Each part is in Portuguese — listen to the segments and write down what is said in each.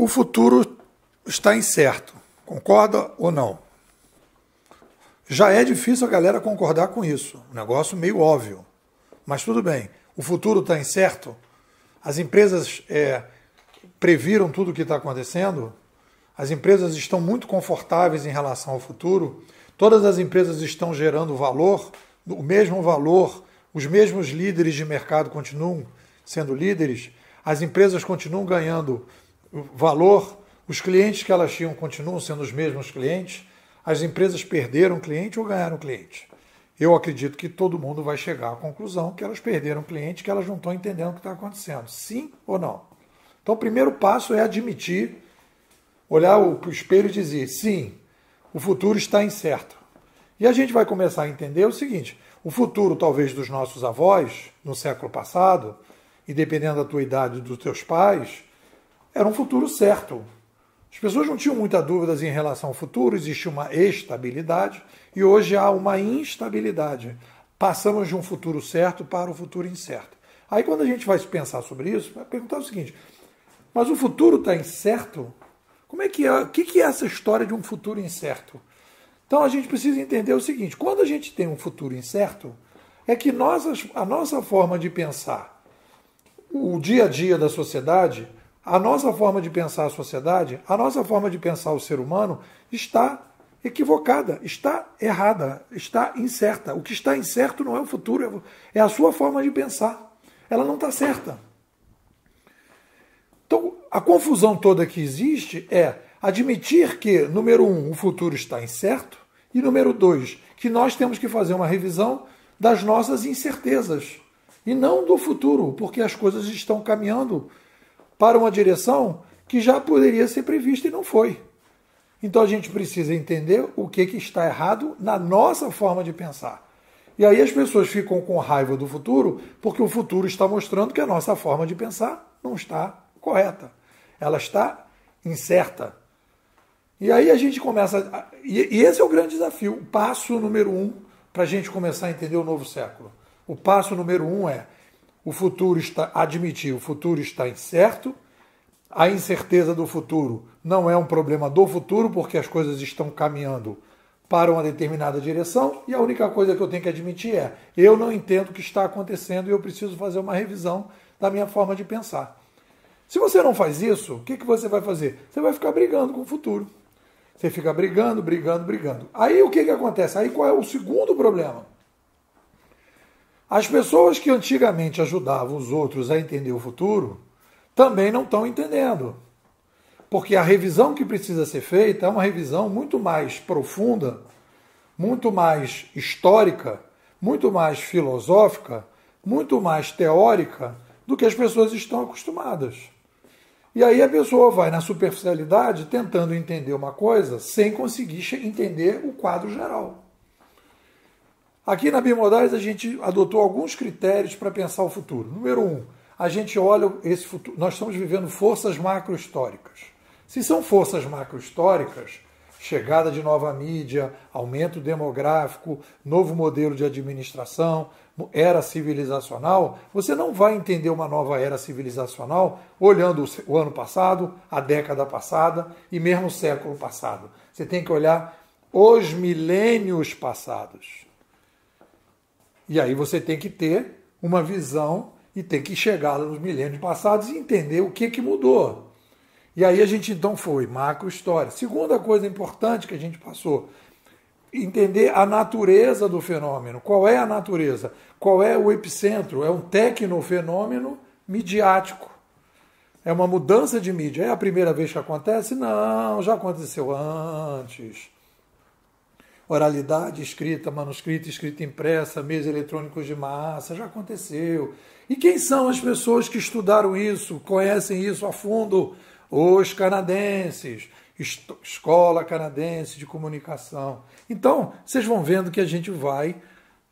O futuro está incerto, concorda ou não? Já é difícil a galera concordar com isso, um negócio meio óbvio. Mas tudo bem, o futuro está incerto, as empresas é, previram tudo o que está acontecendo, as empresas estão muito confortáveis em relação ao futuro, todas as empresas estão gerando valor, o mesmo valor, os mesmos líderes de mercado continuam sendo líderes, as empresas continuam ganhando o valor, os clientes que elas tinham continuam sendo os mesmos clientes, as empresas perderam cliente ou ganharam cliente. Eu acredito que todo mundo vai chegar à conclusão que elas perderam cliente, que elas não estão entendendo o que está acontecendo. Sim ou não? Então, o primeiro passo é admitir, olhar para o espelho e dizer: sim, o futuro está incerto. E a gente vai começar a entender o seguinte: o futuro, talvez, dos nossos avós, no século passado, e dependendo da tua idade, dos teus pais, era um futuro certo. As pessoas não tinham muitas dúvidas em relação ao futuro, existia uma estabilidade e hoje há uma instabilidade. Passamos de um futuro certo para o um futuro incerto. Aí quando a gente vai pensar sobre isso, vai perguntar o seguinte: mas o futuro está incerto? Como é que é? O que é essa história de um futuro incerto? Então a gente precisa entender o seguinte: quando a gente tem um futuro incerto, é que nós a nossa forma de pensar o dia a dia da sociedade a nossa forma de pensar a sociedade, a nossa forma de pensar o ser humano está equivocada, está errada, está incerta. O que está incerto não é o futuro, é, é a sua forma de pensar. Ela não está certa. Então, a confusão toda que existe é admitir que, número um, o futuro está incerto, e número dois, que nós temos que fazer uma revisão das nossas incertezas e não do futuro, porque as coisas estão caminhando para uma direção que já poderia ser prevista e não foi. Então a gente precisa entender o que, que está errado na nossa forma de pensar. E aí as pessoas ficam com raiva do futuro porque o futuro está mostrando que a nossa forma de pensar não está correta. Ela está incerta. E aí a gente começa. A... E esse é o grande desafio, o passo número um para a gente começar a entender o novo século. O passo número um é o futuro está admitir, o futuro está incerto. A incerteza do futuro não é um problema do futuro, porque as coisas estão caminhando para uma determinada direção, e a única coisa que eu tenho que admitir é: eu não entendo o que está acontecendo e eu preciso fazer uma revisão da minha forma de pensar. Se você não faz isso, o que, que você vai fazer? Você vai ficar brigando com o futuro. Você fica brigando, brigando, brigando. Aí o que, que acontece? Aí qual é o segundo problema? As pessoas que antigamente ajudavam os outros a entender o futuro também não estão entendendo. Porque a revisão que precisa ser feita é uma revisão muito mais profunda, muito mais histórica, muito mais filosófica, muito mais teórica do que as pessoas estão acostumadas. E aí a pessoa vai na superficialidade tentando entender uma coisa sem conseguir entender o quadro geral. Aqui na Bimodais a gente adotou alguns critérios para pensar o futuro. Número um, a gente olha esse futuro. Nós estamos vivendo forças macro-históricas. Se são forças macro-históricas, chegada de nova mídia, aumento demográfico, novo modelo de administração, era civilizacional, você não vai entender uma nova era civilizacional olhando o ano passado, a década passada e mesmo o século passado. Você tem que olhar os milênios passados. E aí você tem que ter uma visão e tem que chegar nos milênios passados e entender o que, que mudou. E aí a gente então foi macro história. Segunda coisa importante que a gente passou, entender a natureza do fenômeno. Qual é a natureza? Qual é o epicentro? É um tecnofenômeno midiático. É uma mudança de mídia. É a primeira vez que acontece? Não, já aconteceu antes oralidade escrita, manuscrita, escrita impressa, meios eletrônicos de massa, já aconteceu. E quem são as pessoas que estudaram isso, conhecem isso a fundo? Os canadenses, Escola Canadense de Comunicação. Então, vocês vão vendo que a gente vai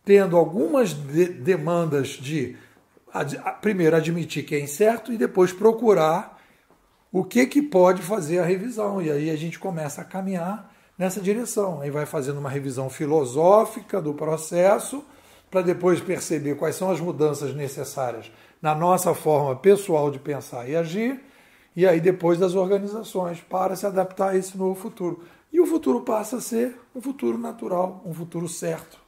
tendo algumas de demandas de ad primeiro admitir que é incerto e depois procurar o que, que pode fazer a revisão. E aí a gente começa a caminhar nessa direção. E vai fazendo uma revisão filosófica do processo para depois perceber quais são as mudanças necessárias na nossa forma pessoal de pensar e agir, e aí depois das organizações para se adaptar a esse novo futuro. E o futuro passa a ser um futuro natural, um futuro certo,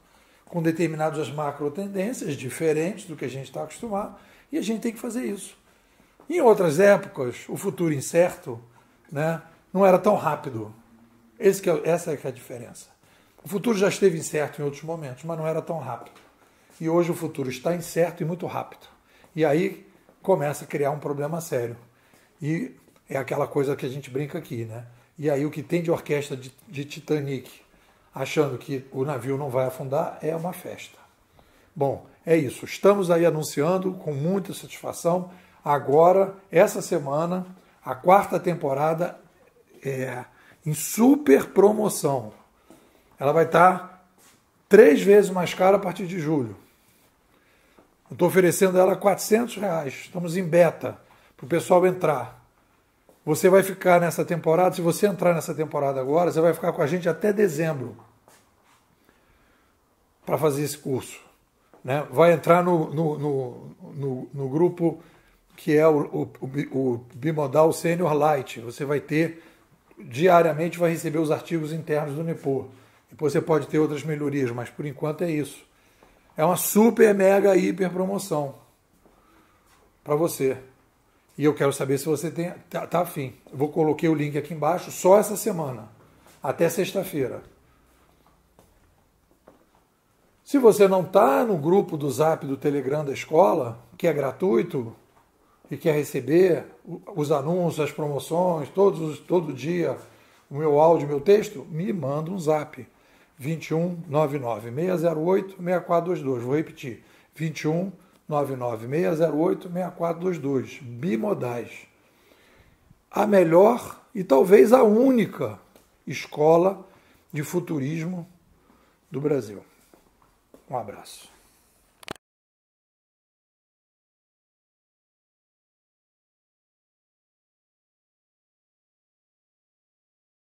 com determinadas macro tendências diferentes do que a gente está acostumado, e a gente tem que fazer isso. Em outras épocas, o futuro incerto né, não era tão rápido, esse é, essa é que é a diferença. O futuro já esteve incerto em outros momentos, mas não era tão rápido. E hoje o futuro está incerto e muito rápido. E aí começa a criar um problema sério. E é aquela coisa que a gente brinca aqui, né? E aí o que tem de orquestra de, de Titanic achando que o navio não vai afundar é uma festa. Bom, é isso. Estamos aí anunciando com muita satisfação. Agora, essa semana, a quarta temporada é em super promoção. Ela vai estar três vezes mais cara a partir de julho. Eu estou oferecendo ela 400 reais. Estamos em beta para o pessoal entrar. Você vai ficar nessa temporada, se você entrar nessa temporada agora, você vai ficar com a gente até dezembro para fazer esse curso. Né? Vai entrar no, no, no, no, no grupo que é o, o, o, o Bimodal Senior Light. Você vai ter diariamente vai receber os artigos internos do Nepo. Depois você pode ter outras melhorias, mas por enquanto é isso. É uma super, mega, hiper promoção para você. E eu quero saber se você tem, tá, tá afim. Eu vou colocar o link aqui embaixo só essa semana, até sexta-feira. Se você não está no grupo do Zap do Telegram da escola, que é gratuito, e quer receber os anúncios, as promoções, todos, todo dia, o meu áudio, meu texto, me manda um zap. 21 99 608 6422. Vou repetir. 21 99 608 6422. Bimodais. A melhor e talvez a única escola de futurismo do Brasil. Um abraço.